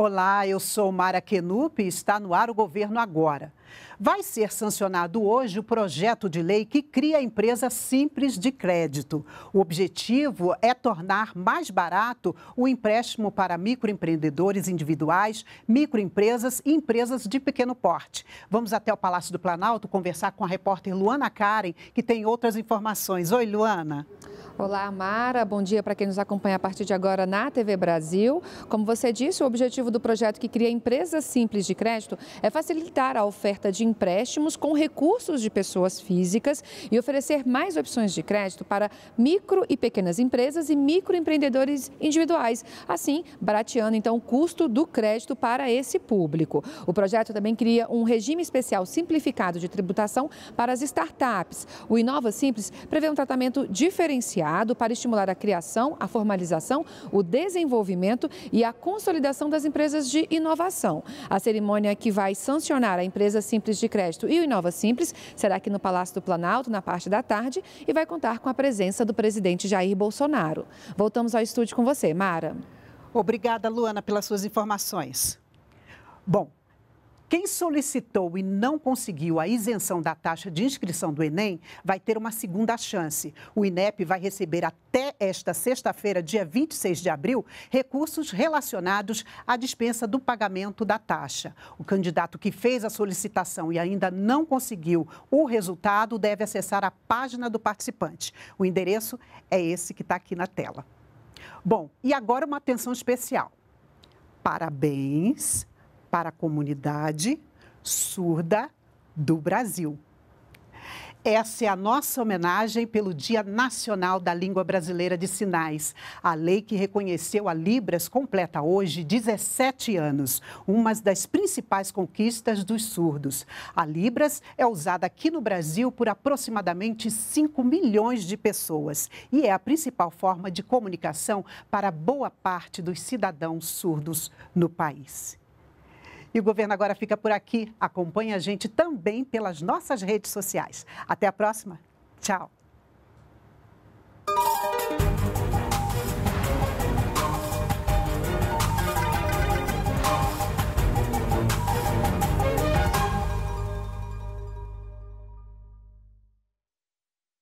Olá, eu sou Mara Kenup e está no ar o Governo Agora. Vai ser sancionado hoje o projeto de lei que cria a empresa Simples de Crédito. O objetivo é tornar mais barato o empréstimo para microempreendedores individuais, microempresas e empresas de pequeno porte. Vamos até o Palácio do Planalto conversar com a repórter Luana Karen, que tem outras informações. Oi, Luana. Oi. Olá, Mara. Bom dia para quem nos acompanha a partir de agora na TV Brasil. Como você disse, o objetivo do projeto que cria empresas simples de crédito é facilitar a oferta de empréstimos com recursos de pessoas físicas e oferecer mais opções de crédito para micro e pequenas empresas e microempreendedores individuais, assim barateando então o custo do crédito para esse público. O projeto também cria um regime especial simplificado de tributação para as startups. O Inova Simples prevê um tratamento diferenciado criado para estimular a criação, a formalização, o desenvolvimento e a consolidação das empresas de inovação. A cerimônia que vai sancionar a empresa Simples de Crédito e o Inova Simples será aqui no Palácio do Planalto, na parte da tarde, e vai contar com a presença do presidente Jair Bolsonaro. Voltamos ao estúdio com você, Mara. Obrigada, Luana, pelas suas informações. Bom, quem solicitou e não conseguiu a isenção da taxa de inscrição do Enem vai ter uma segunda chance. O INEP vai receber até esta sexta-feira, dia 26 de abril, recursos relacionados à dispensa do pagamento da taxa. O candidato que fez a solicitação e ainda não conseguiu o resultado deve acessar a página do participante. O endereço é esse que está aqui na tela. Bom, e agora uma atenção especial. Parabéns para a comunidade surda do Brasil. Essa é a nossa homenagem pelo Dia Nacional da Língua Brasileira de Sinais. A lei que reconheceu a Libras completa hoje 17 anos, uma das principais conquistas dos surdos. A Libras é usada aqui no Brasil por aproximadamente 5 milhões de pessoas e é a principal forma de comunicação para boa parte dos cidadãos surdos no país. E o governo agora fica por aqui. Acompanhe a gente também pelas nossas redes sociais. Até a próxima. Tchau.